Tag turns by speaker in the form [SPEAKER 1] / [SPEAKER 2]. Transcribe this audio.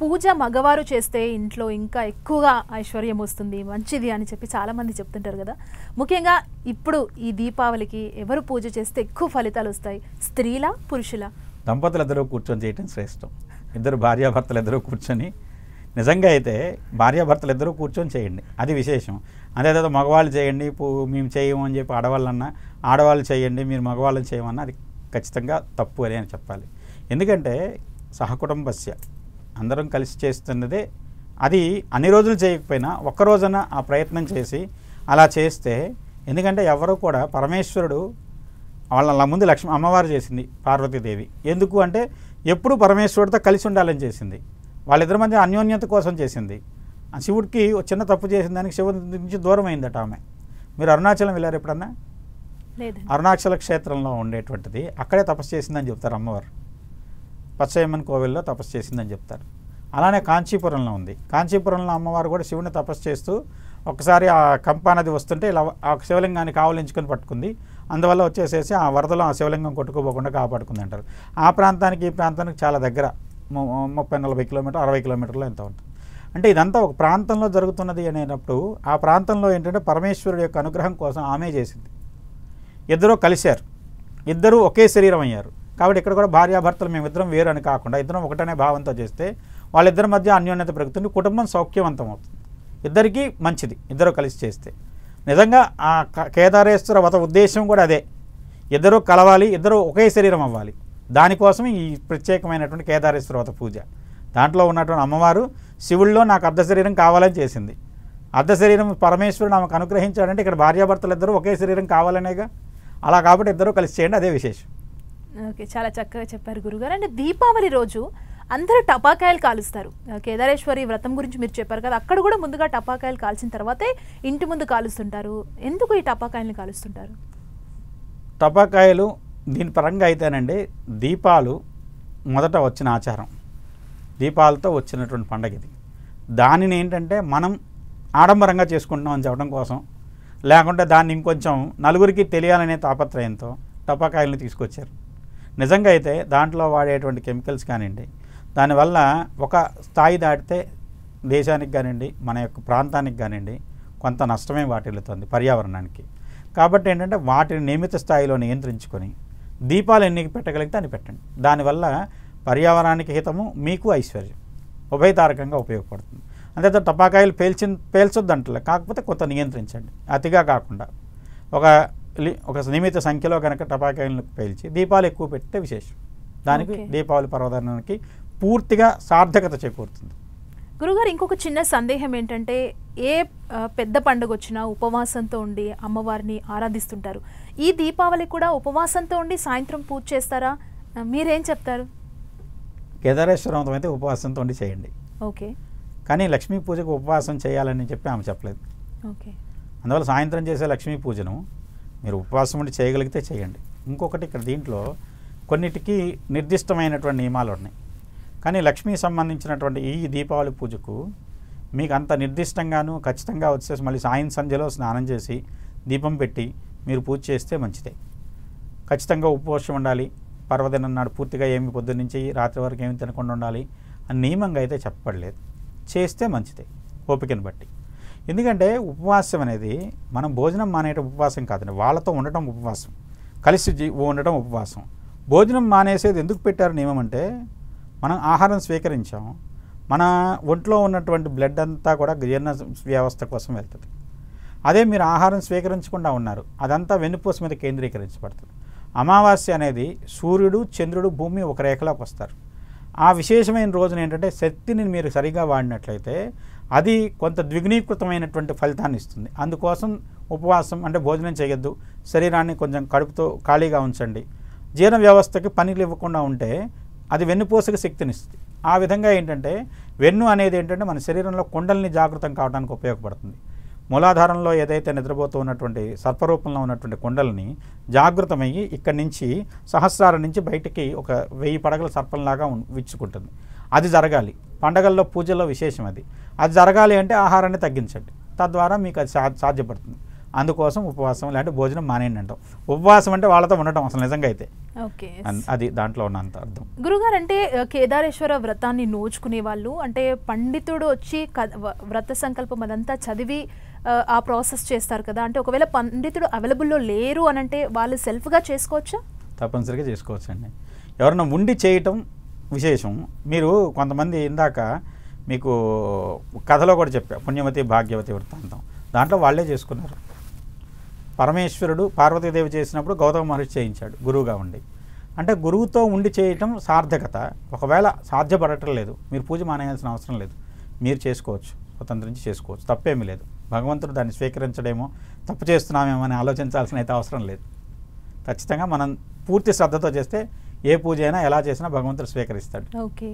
[SPEAKER 1] పూజ మగవారు చేస్తే ఇంట్లో ఇంకా ఎక్కువగా ఐశ్వర్యం వస్తుంది మంచిది అని చెప్పి చాలామంది చెప్తుంటారు కదా ముఖ్యంగా ఇప్పుడు ఈ దీపావళికి ఎవరు పూజ చేస్తే ఎక్కువ ఫలితాలు వస్తాయి పురుషుల పురుషులా
[SPEAKER 2] దంపతులందరూ కూర్చొని చేయటం శ్రేష్టం ఇద్దరు భార్యాభర్తలు ఇద్దరూ కూర్చొని నిజంగా అయితే భార్యాభర్తలు ఇద్దరూ కూర్చొని చేయండి అది విశేషం అదే తర్వాత మగవాళ్ళు చేయండి మేము చేయము అని చెప్పి ఆడవాళ్ళన్నా ఆడవాళ్ళు చేయండి మీరు మగవాళ్ళని చేయమన్నా అది ఖచ్చితంగా తప్పు అని చెప్పాలి ఎందుకంటే సహకుటుంబస్య అందరం కలిసి చేస్తున్నదే అది అన్ని రోజులు చేయకపోయినా రోజున ఆ ప్రయత్నం చేసి అలా చేస్తే ఎందుకంటే ఎవరు కూడా పరమేశ్వరుడు వాళ్ళ ముందు లక్ష్మి అమ్మవారు చేసింది పార్వతీదేవి ఎందుకు అంటే ఎప్పుడు పరమేశ్వరుడితో కలిసి ఉండాలని చేసింది వాళ్ళిద్దరి మధ్య అన్యోన్యత కోసం చేసింది శివుడికి చిన్న తప్పు చేసిన దానికి శివుడి నుంచి దూరం అయిందట ఆమె మీరు అరుణాచలం వెళ్ళారు ఎప్పుడన్నా అరుణాచల క్షేత్రంలో ఉండేటువంటిది అక్కడే తపస్సు చేసిందని చెప్తారు అమ్మవారు పచ్చయమ్మన్ కోవిల్లో తపస్సు చేసిందని చెప్తారు అలానే కాంచీపురంలో ఉంది కాంచీపురంలో అమ్మవారు కూడా శివుని తపస్సు చేస్తూ ఒకసారి ఆ కంప నది వస్తుంటే ఇలా ఆ శివలింగాన్ని కావలించుకొని పట్టుకుంది అందువల్ల వచ్చేసేసి ఆ వరదలో ఆ శివలింగం కొట్టుకోపోకుండా కాపాడుకుంది అంటారు ఆ ప్రాంతానికి ఈ ప్రాంతానికి చాలా దగ్గర ముప్పై నలభై కిలోమీటర్ అరవై కిలోమీటర్లు ఎంత ఉంటుంది అంటే ఇదంతా ఒక ప్రాంతంలో జరుగుతున్నది అనేటప్పుడు ఆ ప్రాంతంలో ఏంటంటే పరమేశ్వరుడు యొక్క అనుగ్రహం కోసం ఆమె చేసింది ఇద్దరూ కలిశారు ఇద్దరూ ఒకే శరీరం అయ్యారు కాబట్టి ఇక్కడ కూడా భార్యాభర్తలు మేమిద్దరం వేరు అని కాకుండా ఇద్దరం ఒకటనే భావంతో చేస్తే వాళ్ళిద్దరి మధ్య అన్యోన్యత పెరుగుతుంది కుటుంబం సౌఖ్యవంతం అవుతుంది ఇద్దరికీ మంచిది ఇద్దరు కలిసి చేస్తే నిజంగా ఆ కేదారేశ్వర వ్రత ఉద్దేశం కూడా అదే ఇద్దరు కలవాలి ఇద్దరు ఒకే శరీరం అవ్వాలి దానికోసం ఈ ప్రత్యేకమైనటువంటి కేదారేశ్వర వ్రత పూజ దాంట్లో ఉన్నటువంటి అమ్మవారు శివుల్లో నాకు అర్ధ శరీరం కావాలని చేసింది అర్ధ శరీరం పరమేశ్వరుడు నాకు అనుగ్రహించాడంటే ఇక్కడ భార్యాభర్తలు ఇద్దరు ఒకే శరీరం కావాలనేగా అలా కాబట్టి ఇద్దరు కలిసి చేయండి అదే విశేషం
[SPEAKER 1] ఓకే చాలా చక్కగా చెప్పారు గురుగారు అంటే దీపావళి రోజు అందరూ టపాకాయలు కాలుస్తారు కేదారేశ్వరి వ్రతం గురించి మీరు చెప్పారు కదా అక్కడ కూడా ముందుగా టపాకాయలు కాల్చిన తర్వాతే ఇంటి ముందు కాలుస్తుంటారు ఎందుకు ఈ టపాకాయలను కాలుస్తుంటారు
[SPEAKER 2] టపాకాయలు దీని పరంగా అయితేనండి దీపాలు మొదట వచ్చిన ఆచారం దీపాలతో వచ్చినటువంటి పండగ ఇది దానిని ఏంటంటే మనం ఆడంబరంగా చేసుకుంటున్నాం అని చెప్పడం కోసం లేకుంటే దాన్ని ఇంకొంచెం నలుగురికి తెలియాలనే తాపత్రయంతో టపాకాయలను తీసుకొచ్చారు నిజంగా అయితే దాంట్లో వాడేటువంటి కెమికల్స్ కానివ్వండి దానివల్ల ఒక స్థాయి దాటితే దేశానికి కానివ్వండి మన యొక్క ప్రాంతానికి కానివ్వండి కొంత నష్టమే వాటిల్లుతుంది పర్యావరణానికి కాబట్టి ఏంటంటే వాటిని నియమిత స్థాయిలో నియంత్రించుకొని దీపాలు ఎన్నికి పెట్టగలిగితే అని పెట్టండి దానివల్ల పర్యావరణానికి హితము మీకు ఐశ్వర్యం ఉభయతారకంగా ఉపయోగపడుతుంది అంతే టపాకాయలు పేల్చి పేల్చొద్దంటలే కాకపోతే కొంత నియంత్రించండి అతిగా కాకుండా ఒక ఒక నియమిత సంఖ్యలో కనుక టపాకాయలను పేల్చి దీపాలు ఎక్కువ పెట్టే విశేషం దానికి దీపావళి పర్వదనానికి పూర్తిగా సార్థకత చేకూరుతుంది
[SPEAKER 1] గురుగారు ఇంకొక చిన్న సందేహం ఏంటంటే ఏ పెద్ద పండుగ వచ్చినా ఉపవాసంతో ఉండి అమ్మవారిని ఆరాధిస్తుంటారు ఈ దీపావళి కూడా ఉపవాసంతో ఉండి సాయంత్రం పూజ చేస్తారా మీరేం చెప్తారు
[SPEAKER 2] కేదారేశ్వరం అయితే ఉపవాసంతో ఉండి చేయండి ఓకే కానీ లక్ష్మీ పూజకు ఉపవాసం చేయాలని చెప్పి ఆమె చెప్పలేదు ఓకే అందువల్ల సాయంత్రం చేసే లక్ష్మీ పూజను మీరు ఉపవాసం ఉండి చేయగలిగితే చేయండి ఇంకొకటి ఇక్కడ దీంట్లో కొన్నిటికి నిర్దిష్టమైనటువంటి నియమాలు ఉన్నాయి కానీ లక్ష్మీ సంబంధించినటువంటి ఈ దీపావళి పూజకు మీకు అంత నిర్దిష్టంగాను ఖచ్చితంగా వచ్చేసి మళ్ళీ సాయం సంధ్యలో స్నానం చేసి దీపం పెట్టి మీరు పూజ చేస్తే మంచిదే ఖచ్చితంగా ఉపవాసం ఉండాలి పర్వదినం నాడు పూర్తిగా ఏమి నుంచి రాత్రి వరకు ఏమి తినకుండా ఉండాలి అని నియమంగా అయితే చెప్పబడలేదు చేస్తే మంచిదే ఓపికను బట్టి ఎందుకంటే ఉపవాసం అనేది మనం భోజనం మానేట ఉపవాసం కాదండి వాళ్ళతో ఉండటం ఉపవాసం కలిసి ఉండటం ఉపవాసం భోజనం మానేసేది ఎందుకు పెట్టారు నియమం అంటే మనం ఆహారం స్వీకరించాం మన ఒంట్లో ఉన్నటువంటి బ్లడ్ అంతా కూడా జీర్ణ వ్యవస్థ కోసం వెళ్తుంది అదే మీరు ఆహారం స్వీకరించకుండా ఉన్నారు అదంతా వెన్నుపూస మీద కేంద్రీకరించబడుతుంది అమావాస్య అనేది సూర్యుడు చంద్రుడు భూమి ఒక రేఖలోకి వస్తారు ఆ విశేషమైన రోజున ఏంటంటే శక్తిని మీరు సరిగా వాడినట్లయితే అది కొంత ద్విగుణీకృతమైనటువంటి ఫలితాన్ని ఇస్తుంది అందుకోసం ఉపవాసం అంటే భోజనం చేయొద్దు శరీరాన్ని కొంచెం కడుపుతో ఖాళీగా ఉంచండి జీర్ణ వ్యవస్థకి పనిలు ఇవ్వకుండా ఉంటే అది వెన్నుపోసక శక్తినిస్తుంది ఆ విధంగా ఏంటంటే వెన్ను అనేది ఏంటంటే మన శరీరంలో కుండల్ని జాగృతం కావడానికి ఉపయోగపడుతుంది మూలాధారంలో ఏదైతే నిద్రపోతూ ఉన్నటువంటి సర్పరూపంలో ఉన్నటువంటి కుండల్ని జాగృతమయ్యి ఇక్కడి నుంచి సహస్రాల నుంచి బయటికి ఒక వెయ్యి పడగల సర్పంలాగా విచ్చుకుంటుంది అది జరగాలి పండగల్లో పూజల్లో విశేషం అది అది జరగాలి అంటే ఆహారాన్ని తగ్గించండి తద్వారా మీకు అది సాధ్యపడుతుంది అందుకోసం ఉపవాసం లేదంటే భోజనం మానేయండి అంటాం ఉపవాసం అంటే వాళ్ళతో ఉండటం అసలు నిజంగా అయితే అది దాంట్లో ఉన్నంత అర్థం
[SPEAKER 1] గురుగారు అంటే కేదారేశ్వర వ్రతాన్ని నోచుకునే వాళ్ళు అంటే పండితుడు వచ్చి వ్రత సంకల్పం అదంతా చదివి ఆ ప్రాసెస్ చేస్తారు కదా అంటే ఒకవేళ పండితుడు అవైలబుల్లో లేరు అని అంటే వాళ్ళు సెల్ఫ్గా చేసుకోవచ్చా
[SPEAKER 2] తప్పనిసరిగా చేసుకోవచ్చండి ఎవరైనా ఉండి చేయటం విశేషం మీరు కొంతమంది ఇందాక మీకు కథలో కూడా చెప్పా పుణ్యవతి భాగ్యవతి వృత్తాంతం దాంట్లో వాళ్లే చేసుకున్నారు పరమేశ్వరుడు పార్వతీదేవి చేసినప్పుడు గౌతమ మహర్షి చేయించాడు గురువుగా ఉండి అంటే గురువుతో ఉండి చేయటం సార్థకత ఒకవేళ సాధ్యపడటం లేదు మీరు పూజ మానేయాల్సిన అవసరం లేదు మీరు చేసుకోవచ్చు స్వతంత్రించి చేసుకోవచ్చు తప్పేమీ లేదు భగవంతుడు దాన్ని స్వీకరించడేమో తప్పు చేస్తున్నామేమో అని ఆలోచించాల్సిన అయితే అవసరం లేదు ఖచ్చితంగా మనం పూర్తి శ్రద్ధతో చేస్తే ఏ పూజ అయినా ఎలా చేసినా భగవంతుడు స్వీకరిస్తాడు
[SPEAKER 1] ఓకే